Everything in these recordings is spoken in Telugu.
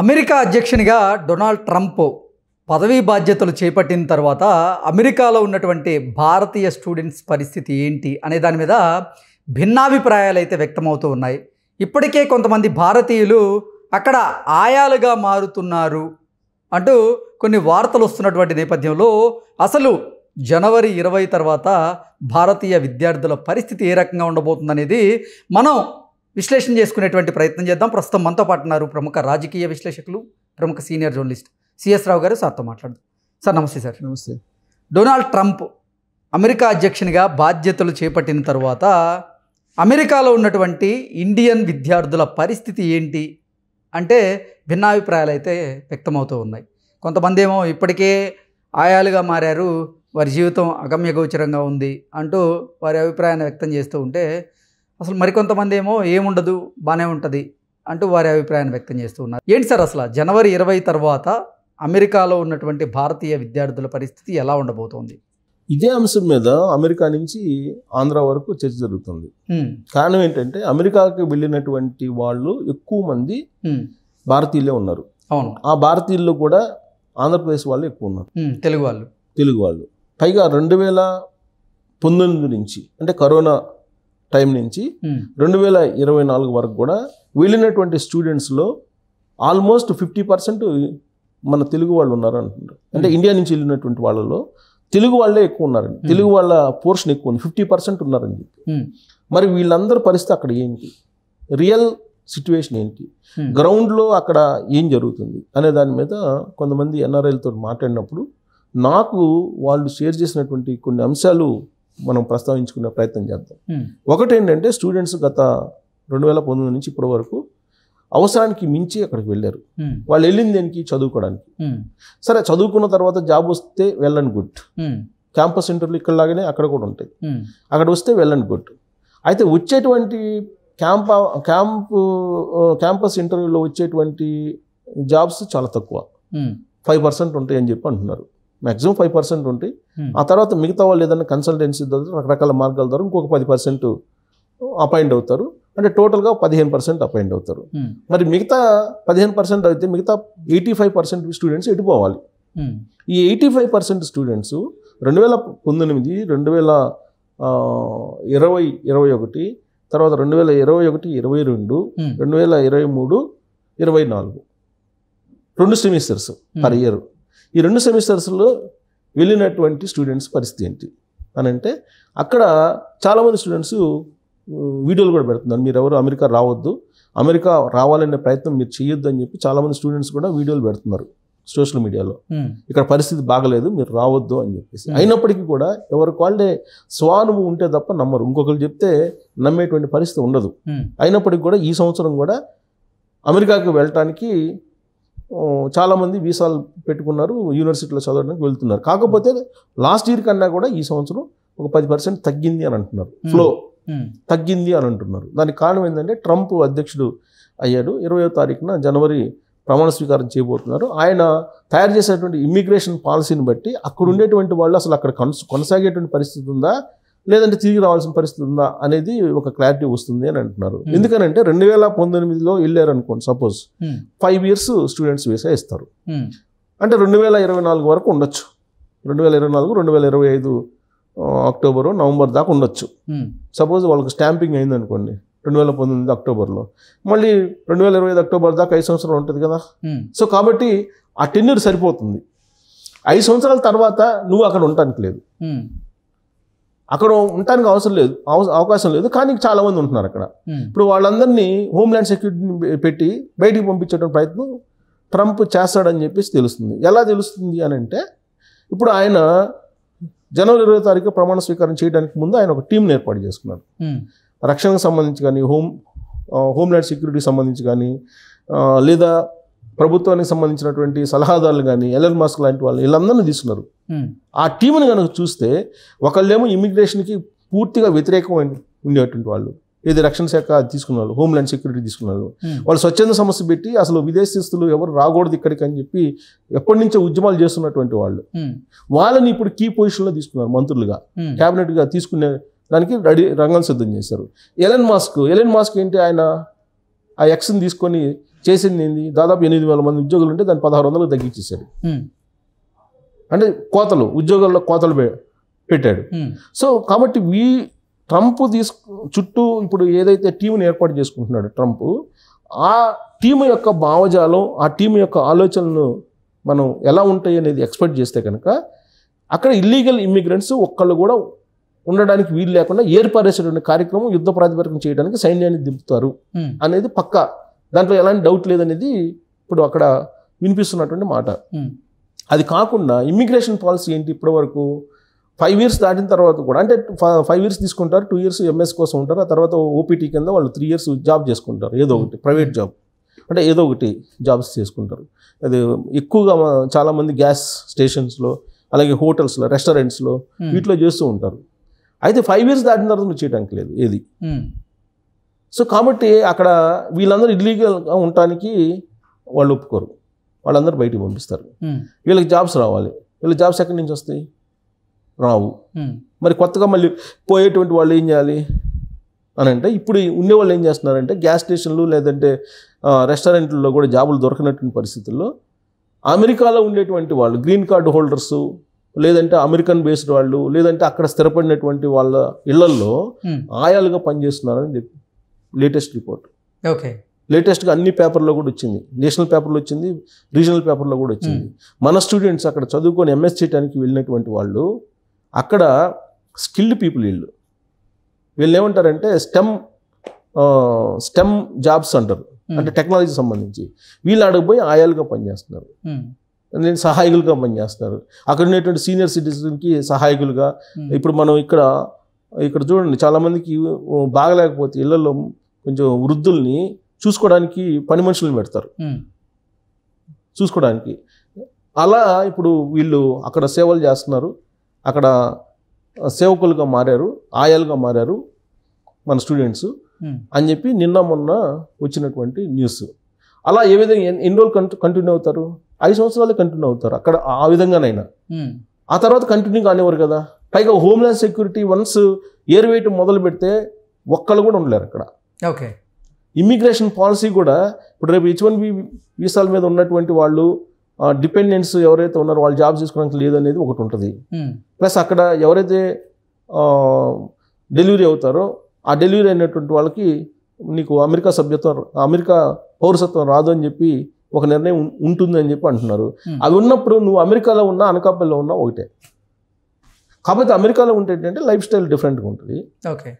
అమెరికా అధ్యక్షునిగా డొనాల్డ్ ట్రంప్ పదవీ బాధ్యతలు చేపట్టిన తర్వాత అమెరికాలో ఉన్నటువంటి భారతీయ స్టూడెంట్స్ పరిస్థితి ఏంటి అనే దాని మీద భిన్నాభిప్రాయాలు అయితే వ్యక్తమవుతూ ఉన్నాయి ఇప్పటికే కొంతమంది భారతీయులు అక్కడ ఆయాలుగా మారుతున్నారు అంటూ కొన్ని వార్తలు వస్తున్నటువంటి నేపథ్యంలో అసలు జనవరి ఇరవై తర్వాత భారతీయ విద్యార్థుల పరిస్థితి ఏ రకంగా ఉండబోతుందనేది మనం విశ్లేషణ చేసుకునేటువంటి ప్రయత్నం చేద్దాం ప్రస్తుతం మనతో పాటు ఉన్నారు ప్రముఖ రాజకీయ విశ్లేషకులు ప్రముఖ సీనియర్ జర్నలిస్ట్ సిఎస్ రావు గారు సార్తో మాట్లాడుతారు సార్ నమస్తే సార్ నమస్తే డొనాల్డ్ ట్రంప్ అమెరికా అధ్యక్షునిగా బాధ్యతలు చేపట్టిన తర్వాత అమెరికాలో ఉన్నటువంటి ఇండియన్ విద్యార్థుల పరిస్థితి ఏంటి అంటే భిన్నాభిప్రాయాలు అయితే వ్యక్తమవుతూ ఉన్నాయి కొంతమంది ఏమో ఇప్పటికే ఆయాలుగా మారారు వారి జీవితం అగమ్యగోచరంగా ఉంది అంటూ వారి అభిప్రాయాన్ని వ్యక్తం చేస్తూ ఉంటే అసలు మరికొంతమంది ఏమో ఏముండదు బాగానే ఉంటుంది అంటూ వారి అభిప్రాయాన్ని వ్యక్తం చేస్తూ ఉన్నారు ఏంటి సార్ అసలు జనవరి ఇరవై తర్వాత అమెరికాలో ఉన్నటువంటి భారతీయ విద్యార్థుల పరిస్థితి ఎలా ఉండబోతోంది ఇదే అంశం మీద అమెరికా నుంచి ఆంధ్ర వరకు చర్చ జరుగుతుంది కారణం ఏంటంటే అమెరికాకి వెళ్ళినటువంటి వాళ్ళు ఎక్కువ మంది భారతీయులే ఉన్నారు అవును ఆ భారతీయుల్లో కూడా ఆంధ్రప్రదేశ్ వాళ్ళు ఎక్కువ ఉన్నారు తెలుగు వాళ్ళు తెలుగు వాళ్ళు పైగా రెండు వేల పంతొమ్మిది నుంచి అంటే కరోనా టైం నుంచి hmm. రెండు వేల ఇరవై నాలుగు వరకు కూడా వెళ్ళినటువంటి స్టూడెంట్స్లో ఆల్మోస్ట్ ఫిఫ్టీ పర్సెంట్ మన తెలుగు వాళ్ళు ఉన్నారు అంటున్నారు అంటే hmm. ఇండియా నుంచి వెళ్ళినటువంటి వాళ్ళలో తెలుగు వాళ్ళే ఎక్కువ ఉన్నారండి hmm. తెలుగు వాళ్ళ పోర్షన్ ఎక్కువ ఉంది ఫిఫ్టీ పర్సెంట్ ఉన్నారని చెప్పి మరి వీళ్ళందరి పరిస్థితి అక్కడ ఏంటి రియల్ సిచ్యువేషన్ ఏంటి గ్రౌండ్లో అక్కడ ఏం జరుగుతుంది అనే దాని మీద కొంతమంది ఎన్ఆర్ఐలతో మాట్లాడినప్పుడు నాకు వాళ్ళు షేర్ చేసినటువంటి కొన్ని అంశాలు మనం ప్రస్తావించుకునే ప్రయత్నం చేద్దాం ఒకటి ఏంటంటే స్టూడెంట్స్ గత రెండు వేల పంతొమ్మిది నుంచి ఇప్పటి వరకు అవసరానికి మించి అక్కడికి వెళ్ళారు వాళ్ళు వెళ్ళింది దేనికి చదువుకోవడానికి సరే చదువుకున్న తర్వాత జాబ్ వస్తే వెల్ అండ్ గుడ్ క్యాంపస్ ఇంటర్వ్యూలు ఇక్కడ లాగానే అక్కడ కూడా ఉంటాయి అక్కడ వస్తే వెల్ అండ్ గుడ్ అయితే వచ్చేటువంటి క్యాంప్ క్యాంప్ క్యాంపస్ ఇంటర్వ్యూలో వచ్చేటువంటి జాబ్స్ చాలా తక్కువ ఫైవ్ పర్సెంట్ ఉంటాయని చెప్పి అంటున్నారు మ్యాక్సిమం ఫైవ్ పర్సెంట్ ఉంటాయి hmm. ఆ తర్వాత మిగతా వాళ్ళు ఏదైనా కన్సల్టెన్సీ ద్వారా రకరకాల మార్గాల ద్వారా ఇంకొక పది పర్సెంట్ అపాయింట్ అవుతారు అంటే టోటల్గా పదిహేను పర్సెంట్ అపాయింట్ అవుతారు hmm. మరి మిగతా పదిహేను పర్సెంట్ అయితే మిగతా ఎయిటీ ఫైవ్ పర్సెంట్ స్టూడెంట్స్ ఎటుపోవాలి hmm. ఈ ఎయిటీ ఫైవ్ పర్సెంట్ స్టూడెంట్స్ రెండు వేల పంతొమ్మిది రెండు వేల ఇరవై ఇరవై ఒకటి తర్వాత రెండు వేల ఇరవై ఒకటి ఇరవై రెండు రెండు వేల ఇరవై మూడు ఇరవై నాలుగు రెండు సెమిస్టర్స్ పర్ ఇయర్ ఈ రెండు సెమిస్టర్స్లో వెళ్ళినటువంటి స్టూడెంట్స్ పరిస్థితి ఏంటి అని అంటే అక్కడ చాలామంది స్టూడెంట్స్ వీడియోలు కూడా పెడుతున్నారు మీరు ఎవరు అమెరికా రావద్దు అమెరికా రావాలనే ప్రయత్నం మీరు చేయొద్దు అని చెప్పి చాలామంది స్టూడెంట్స్ కూడా వీడియోలు పెడుతున్నారు సోషల్ మీడియాలో ఇక్కడ పరిస్థితి బాగలేదు మీరు రావద్దు అని చెప్పేసి అయినప్పటికీ కూడా ఎవరికి వాళ్ళే స్వానుభవం ఉంటే తప్ప నమ్మరు ఇంకొకరు చెప్తే నమ్మేటువంటి పరిస్థితి ఉండదు అయినప్పటికీ కూడా ఈ సంవత్సరం కూడా అమెరికాకు వెళ్ళటానికి చాలామంది వీసాలు పెట్టుకున్నారు యూనివర్సిటీలో చదవడానికి వెళ్తున్నారు కాకపోతే లాస్ట్ ఇయర్ కన్నా కూడా ఈ సంవత్సరం ఒక పది పర్సెంట్ తగ్గింది అని అంటున్నారు ఫ్లో తగ్గింది అని అంటున్నారు దానికి కారణం ఏంటంటే ట్రంప్ అధ్యక్షుడు అయ్యాడు ఇరవయో తారీఖున జనవరి ప్రమాణ స్వీకారం చేయబోతున్నారు ఆయన తయారు చేసేటువంటి ఇమ్మిగ్రేషన్ పాలసీని బట్టి అక్కడ ఉండేటువంటి వాళ్ళు అసలు అక్కడ కొనసాగేటువంటి పరిస్థితి ఉందా లేదంటే తిరిగి రావాల్సిన పరిస్థితి ఉందా అనేది ఒక క్లారిటీ వస్తుంది అని అంటున్నారు hmm. ఎందుకనంటే రెండు వేల పంతొమ్మిదిలో వెళ్ళారు అనుకోండి suppose five years students visa ఇస్తారు hmm. అంటే రెండు వేల ఇరవై నాలుగు వరకు ఉండొచ్చు రెండు వేల ఇరవై నాలుగు రెండు వేల ఇరవై ఐదు అక్టోబర్ నవంబర్ దాకా ఉండొచ్చు సపోజ్ hmm. వాళ్ళకి స్టాంపింగ్ అయింది అనుకోండి రెండు వేల పంతొమ్మిది అక్టోబర్లో మళ్ళీ రెండు వేల ఇరవై ఐదు అక్టోబర్ దాకా ఐదు సంవత్సరాలు ఉంటుంది కదా సో కాబట్టి ఆ టెన్యూర్ సరిపోతుంది ఐదు సంవత్సరాల తర్వాత నువ్వు అక్కడ ఉండటానికి లేదు అక్కడ ఉండటానికి అవసరం లేదు అవకాశం లేదు కానీ చాలా మంది ఉంటున్నారు అక్కడ ఇప్పుడు వాళ్ళందరినీ హోమ్ల్యాండ్ సెక్యూరిటీని పెట్టి బయటికి పంపించడం ప్రయత్నం ట్రంప్ చేస్తాడని చెప్పేసి తెలుస్తుంది ఎలా తెలుస్తుంది అని అంటే ఇప్పుడు ఆయన జనవరి ఇరవై తారీఖు ప్రమాణ స్వీకారం చేయడానికి ముందు ఆయన ఒక టీంని ఏర్పాటు చేసుకున్నాడు రక్షణకు సంబంధించి కానీ హోమ్ హోమ్ల్యాండ్ సెక్యూరిటీకి సంబంధించి కానీ లేదా ప్రభుత్వానికి సంబంధించినటువంటి సలహాదారులు కానీ ఎల్ఎల్ మాస్క్ లాంటి వాళ్ళు వీళ్ళందరినీ తీసుకున్నారు ఆ టీంని కనుక చూస్తే ఒకళ్ళేమో ఇమిగ్రేషన్కి పూర్తిగా వ్యతిరేకం ఉండేటువంటి వాళ్ళు ఏది రక్షణ శాఖ తీసుకున్న వాళ్ళు హోమ్ల్యాండ్ సెక్యూరిటీ తీసుకున్నారు వాళ్ళు స్వచ్ఛంద సమస్య పెట్టి అసలు విదేశీస్తులు ఎవరు రాకూడదు ఇక్కడికి అని చెప్పి ఎప్పటి నుంచో ఉద్యమాలు చేస్తున్నటువంటి వాళ్ళు వాళ్ళని ఇప్పుడు కీ పొజిషన్లో తీసుకున్నారు మంత్రులుగా క్యాబినెట్గా తీసుకునే దానికి రెడీ రంగం సిద్ధం చేశారు ఎలన్ మాస్క్ ఎలన్ మాస్క్ ఏంటి ఆయన ఆ ఎక్స్ని తీసుకొని చేసింది ఏంది దాదాపు ఎనిమిది వేల మంది ఉద్యోగులు ఉంటే దాన్ని పదహారు వందలకు తగ్గించేశాడు అంటే కోతలు ఉద్యోగాల్లో కోతలు పెట్టాడు సో కాబట్టి వీ ట్రంప్ తీసుకు చుట్టూ ఇప్పుడు ఏదైతే టీంని ఏర్పాటు చేసుకుంటున్నాడు ట్రంప్ ఆ టీం యొక్క భావజాలం ఆ టీం యొక్క ఆలోచనలు మనం ఎలా ఉంటాయి అనేది ఎక్స్పెక్ట్ చేస్తే కనుక అక్కడ ఇల్లీగల్ ఇమ్మిగ్రెంట్స్ ఒక్కళ్ళు కూడా ఉండడానికి వీలు లేకుండా ఏర్పరేసేటువంటి కార్యక్రమం యుద్ధ ప్రాతిపదికం చేయడానికి సైన్యాన్ని దింపుతారు అనేది పక్కా దాంట్లో ఎలాంటి డౌట్ లేదనేది ఇప్పుడు అక్కడ వినిపిస్తున్నటువంటి మాట అది కాకుండా ఇమ్మిగ్రేషన్ పాలసీ ఏంటి ఇప్పటి వరకు ఫైవ్ ఇయర్స్ దాటిన తర్వాత కూడా అంటే ఫైవ్ ఇయర్స్ తీసుకుంటారు టూ ఇయర్స్ ఎంఎస్ కోసం ఉంటారు ఆ తర్వాత ఓపీటీ కింద వాళ్ళు త్రీ ఇయర్స్ జాబ్ చేసుకుంటారు ఏదో ఒకటి ప్రైవేట్ జాబ్ అంటే ఏదో ఒకటి జాబ్స్ చేసుకుంటారు అది ఎక్కువగా చాలామంది గ్యాస్ స్టేషన్స్లో అలాగే హోటల్స్లో రెస్టారెంట్స్లో వీటిలో చేస్తూ ఉంటారు అయితే ఫైవ్ ఇయర్స్ దాటిన తర్వాత చేయడానికి లేదు ఏది సో కాబట్టి అక్కడ వీళ్ళందరూ ఇల్లీగల్గా ఉండటానికి వాళ్ళు ఒప్పుకోరు వాళ్ళందరూ బయటికి పంపిస్తారు hmm. వీళ్ళకి జాబ్స్ రావాలి వీళ్ళ జాబ్స్ ఎక్కడి నుంచి వస్తాయి రావు hmm. మరి కొత్తగా మళ్ళీ పోయేటువంటి వాళ్ళు ఏం చేయాలి అని అంటే ఇప్పుడు ఉండేవాళ్ళు ఏం చేస్తున్నారంటే గ్యాస్ స్టేషన్లు లేదంటే రెస్టారెంట్లలో కూడా జాబులు దొరకనటువంటి పరిస్థితుల్లో అమెరికాలో ఉండేటువంటి వాళ్ళు గ్రీన్ కార్డు హోల్డర్స్ లేదంటే అమెరికన్ బేస్డ్ వాళ్ళు లేదంటే అక్కడ స్థిరపడినటువంటి వాళ్ళ ఇళ్లల్లో hmm. ఆయాలుగా పనిచేస్తున్నారని చెప్పి లేటెస్ట్ రిపోర్ట్ ఓకే లేటెస్ట్గా అన్ని పేపర్లో కూడా వచ్చింది నేషనల్ పేపర్లో వచ్చింది రీజనల్ పేపర్లో కూడా వచ్చింది మన స్టూడెంట్స్ అక్కడ చదువుకొని ఎంఎస్ చేయడానికి వెళ్ళినటువంటి వాళ్ళు అక్కడ స్కిల్డ్ పీపుల్ వీళ్ళు వీళ్ళు ఏమంటారంటే స్టెమ్ స్టెమ్ జాబ్స్ అంటారు అంటే టెక్నాలజీ సంబంధించి వీళ్ళు ఆడకపోయి ఆయాలుగా పనిచేస్తున్నారు నేను సహాయకులుగా పనిచేస్తున్నారు అక్కడ ఉండేటువంటి సీనియర్ సిటిజన్కి సహాయకులుగా ఇప్పుడు మనం ఇక్కడ ఇక్కడ చూడండి చాలామందికి బాగలేకపోతే ఇళ్లలో కొంచెం వృద్ధుల్ని చూసుకోవడానికి పని మనుషులను పెడతారు చూసుకోవడానికి అలా ఇప్పుడు వీళ్ళు అక్కడ సేవలు చేస్తున్నారు అక్కడ సేవకులుగా మారారు ఆయాలుగా మారారు మన స్టూడెంట్స్ అని చెప్పి నిన్న మొన్న వచ్చినటువంటి న్యూస్ అలా ఏ విధంగా ఎన్ని రోజులు కంటి కంటిన్యూ అవుతారు ఐదు సంవత్సరాలు కంటిన్యూ అవుతారు అక్కడ ఆ విధంగానైనా ఆ తర్వాత కంటిన్యూ కానివ్వరు కదా పైగా హోమ్లాండ్ సెక్యూరిటీ వన్స్ ఏరువేయటం మొదలు పెడితే ఒక్కళ్ళు కూడా ఉండలేరు అక్కడ ఓకే ఇమ్మిగ్రేషన్ పాలసీ కూడా ఇప్పుడు రేపు హెచ్ వన్ బి వీసాల మీద ఉన్నటువంటి వాళ్ళు డిపెండెంట్స్ ఎవరైతే ఉన్నారో వాళ్ళు జాబ్ చేసుకోవడానికి లేదనేది ఒకటి ఉంటుంది ప్లస్ hmm. అక్కడ ఎవరైతే డెలివరీ అవుతారో ఆ డెలివరీ అయినటువంటి వాళ్ళకి నీకు అమెరికా సభ్యత్వం అమెరికా పౌరసత్వం రాదు అని చెప్పి ఒక నిర్ణయం ఉంటుంది అని చెప్పి అంటున్నారు hmm. అవి ఉన్నప్పుడు నువ్వు అమెరికాలో ఉన్నా అనకాపల్లిలో ఉన్నా ఒకటే కాకపోతే అమెరికాలో ఉంటే ఏంటంటే లైఫ్ స్టైల్ డిఫరెంట్గా ఉంటుంది ఓకే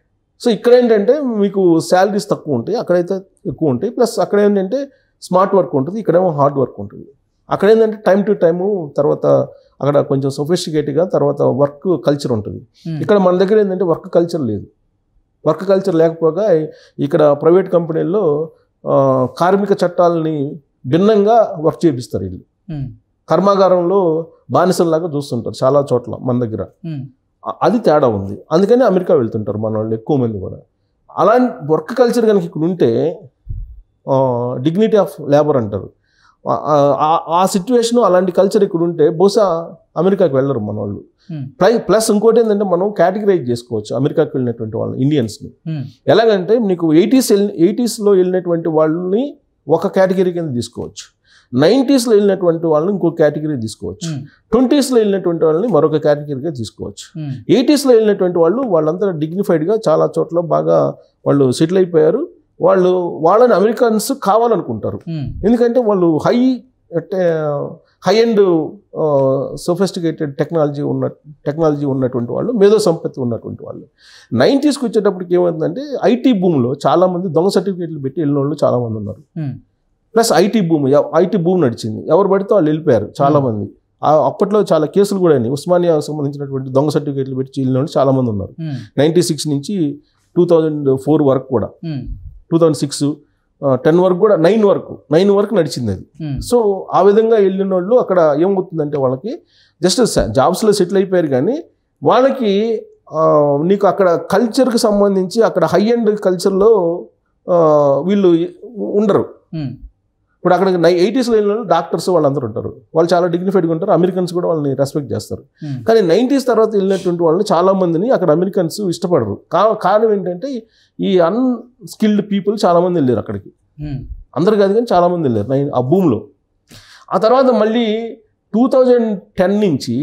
సో ఇక్కడ ఏంటంటే మీకు శాలరీస్ తక్కువ ఉంటాయి అక్కడైతే ఎక్కువ ఉంటాయి ప్లస్ అక్కడ ఏంటంటే స్మార్ట్ వర్క్ ఉంటుంది ఇక్కడేమో హార్డ్ వర్క్ ఉంటుంది అక్కడ ఏంటంటే టైం టు టైము తర్వాత అక్కడ కొంచెం సొఫిస్టికేట్గా తర్వాత వర్క్ కల్చర్ ఉంటుంది hmm. ఇక్కడ మన దగ్గర ఏంటంటే వర్క్ కల్చర్ లేదు వర్క్ కల్చర్ లేకపోగా ఇక్కడ ప్రైవేట్ కంపెనీల్లో కార్మిక చట్టాలని భిన్నంగా వర్క్ చేపిస్తారు వీళ్ళు hmm. కర్మాగారంలో బానిసల్లాగా చూస్తుంటారు చాలా చోట్ల మన దగ్గర hmm. అది తేడా ఉంది అందుకని అమెరికా వెళ్తుంటారు మన వాళ్ళు ఎక్కువ మంది కూడా అలాంటి వర్క్ కల్చర్ కనుక ఇక్కడ ఉంటే డిగ్నిటీ ఆఫ్ లేబర్ అంటారు ఆ సిచ్యువేషన్ అలాంటి కల్చర్ ఇక్కడ ఉంటే బహుశా అమెరికాకి వెళ్ళరు మన వాళ్ళు ప్లస్ hmm. ఇంకోటి ఏంటంటే మనం కేటగిరైజ్ చేసుకోవచ్చు అమెరికాకి వెళ్ళినటువంటి వాళ్ళని ఇండియన్స్ని hmm. ఎలాగంటే మీకు ఎయిటీస్ వెళ్ళి ఎయిటీస్లో వెళ్ళినటువంటి వాళ్ళని ఒక కేటగిరీ కింద తీసుకోవచ్చు నైంటీస్లో వెళ్ళినటువంటి వాళ్ళని ఇంకో కేటగిరీ తీసుకోవచ్చు ట్వంటీస్లో వెళ్ళినటువంటి వాళ్ళని మరొక కేటగిరీగా తీసుకోవచ్చు ఎయిటీస్లో వెళ్ళినటువంటి వాళ్ళు వాళ్ళంతా డిగ్నిఫైడ్గా చాలా చోట్ల బాగా వాళ్ళు సెటిల్ అయిపోయారు వాళ్ళు వాళ్ళని అమెరికన్స్ కావాలనుకుంటారు ఎందుకంటే వాళ్ళు high high and sophisticated technology ఉన్న టెక్నాలజీ ఉన్నటువంటి వాళ్ళు మేధో సంపత్తి ఉన్నటువంటి వాళ్ళు నైంటీస్కి వచ్చేటప్పటికి ఏమవుతుందంటే ఐటీ భూమిలో చాలామంది దొంగ సర్టిఫికేట్లు పెట్టి వెళ్ళిన వాళ్ళు చాలామంది ఉన్నారు ప్లస్ ఐటీ భూమి ఐటీ భూమి నడిచింది ఎవరు పడితే వాళ్ళు వెళ్ళిపోయారు చాలామంది hmm. అప్పట్లో చాలా కేసులు కూడా అయినాయి ఉస్మానియా సంబంధించినటువంటి దొంగ సర్టిఫికేట్లు పెట్టి చాలా చాలామంది ఉన్నారు hmm. నైంటీ సిక్స్ నుంచి టూ థౌజండ్ ఫోర్ వరకు కూడా hmm. Two thousand six ten వరకు కూడా నైన్ వరకు నైన్ వరకు నడిచింది అది సో ఆ విధంగా వెళ్ళిన వాళ్ళు అక్కడ ఏమవుతుందంటే వాళ్ళకి జస్ట్ జాబ్స్లో సెటిల్ అయిపోయారు కానీ వాళ్ళకి నీకు అక్కడ కల్చర్కి సంబంధించి అక్కడ హై అండ్ కల్చర్లో వీళ్ళు ఉండరు ఇప్పుడు అక్కడ నై ఎయిటీస్ లైన్లో డాక్టర్స్ వాళ్ళందరూ ఉంటారు వాళ్ళు చాలా డిగ్నిఫైడ్గా ఉంటారు అమెరికన్స్ కూడా వాళ్ళని రెస్పెక్ట్ చేస్తారు hmm. కానీ నైంటీస్ తర్వాత వెళ్ళినటువంటి వాళ్ళని చాలామందిని అక్కడ అమెరికన్స్ ఇష్టపడరు కారణం ఏంటంటే ఈ అన్స్కిల్డ్ పీపుల్ చాలామంది వెళ్ళారు అక్కడికి hmm. అందరు కాదు కానీ చాలామంది వెళ్ళారు నైన్ ఆ భూమిలో ఆ తర్వాత మళ్ళీ టూ థౌజండ్ టెన్ నుంచి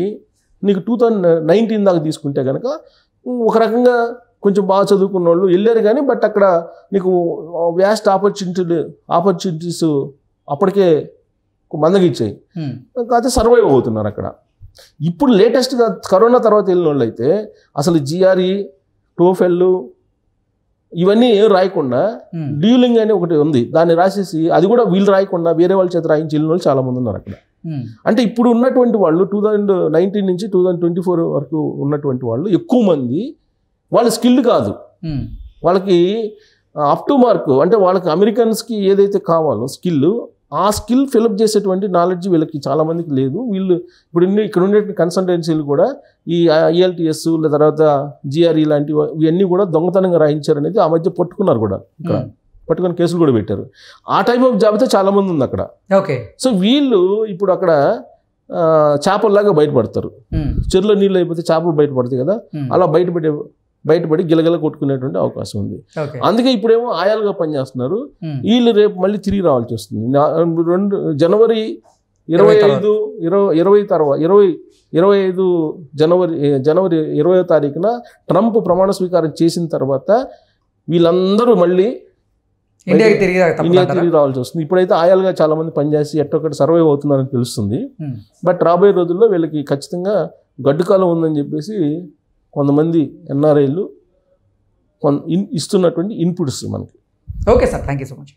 నీకు టూ థౌజండ్ నైన్టీన్ దాకా తీసుకుంటే కనుక ఒక రకంగా కొంచెం బాగా చదువుకున్న వాళ్ళు వెళ్ళారు కానీ బట్ అక్కడ నీకు వ్యాస్ట్ ఆపర్చునిటీ ఆపర్చునిటీస్ అప్పటికే మందగించాయి కాకపోతే సర్వైవ్ అవుతున్నారు అక్కడ ఇప్పుడు లేటెస్ట్గా కరోనా తర్వాత వెళ్ళిన వాళ్ళు అయితే అసలు జిఆర్ఈ టోఫెల్ e, ఇవన్నీ రాయకుండా డీలింగ్ అని ఒకటి ఉంది దాన్ని రాసేసి అది కూడా వీళ్ళు రాయకుండా వేరే వాళ్ళ చేత రాయించి వెళ్ళిన వాళ్ళు చాలా మంది ఉన్నారు అక్కడ అంటే ఇప్పుడు ఉన్నటువంటి వాళ్ళు టూ థౌజండ్ నైన్టీన్ నుంచి టూ థౌజండ్ ట్వంటీ ఫోర్ వరకు ఉన్నటువంటి వాళ్ళు ఎక్కువ మంది వాళ్ళ స్కిల్ కాదు వాళ్ళకి అప్ టు మార్క్ అంటే వాళ్ళకి అమెరికన్స్కి ఏదైతే కావాలో స్కిల్ ఆ స్కిల్ ఫిలప్ చేసేటువంటి నాలెడ్జ్ వీళ్ళకి చాలామందికి లేదు వీళ్ళు ఇప్పుడు ఇక్కడ ఉండే కన్సల్టెన్సీలు కూడా ఈ e లేదా తర్వాత జిఆర్ఈ e లాంటివి ఇవన్నీ కూడా దొంగతనంగా రాయించారు అనేది ఆ మధ్య పట్టుకున్నారు కూడా ఇక్కడ పట్టుకొని కేసులు కూడా పెట్టారు ఆ టైప్ ఆఫ్ జాబితా చాలామంది ఉంది అక్కడ ఓకే సో వీళ్ళు ఇప్పుడు అక్కడ చేపల్లాగా బయటపడతారు చెరువులో నీళ్ళు అయిపోతే చేపలు బయటపడతాయి కదా అలా బయటపెట్టే బయటపడి గిలగిల కొట్టుకునేటువంటి అవకాశం ఉంది అందుకే ఇప్పుడేమో ఆయాలుగా పనిచేస్తున్నారు వీళ్ళు రేపు మళ్ళీ తిరిగి రావాల్సి వస్తుంది రెండు జనవరి ఇరవై ఐదు ఇరవై ఇరవై తర్వాత ఇరవై ఇరవై ఐదు జనవరి జనవరి ఇరవై తారీఖున ట్రంప్ ప్రమాణ స్వీకారం చేసిన తర్వాత వీళ్ళందరూ మళ్ళీ తిరిగి ఇండియా తిరిగి రావాల్సి వస్తుంది ఇప్పుడైతే ఆయాలుగా చాలా మంది పనిచేసి ఎట్టొక్కటి సర్వైవ్ అవుతున్నారని తెలుస్తుంది బట్ రాబోయే రోజుల్లో వీళ్ళకి ఖచ్చితంగా గడ్డుకాలం ఉందని చెప్పేసి కొంతమంది ఎన్ఆర్ఐలు ఇస్తున్నటువంటి ఇన్పుట్స్ మనకి okay sir thank you so much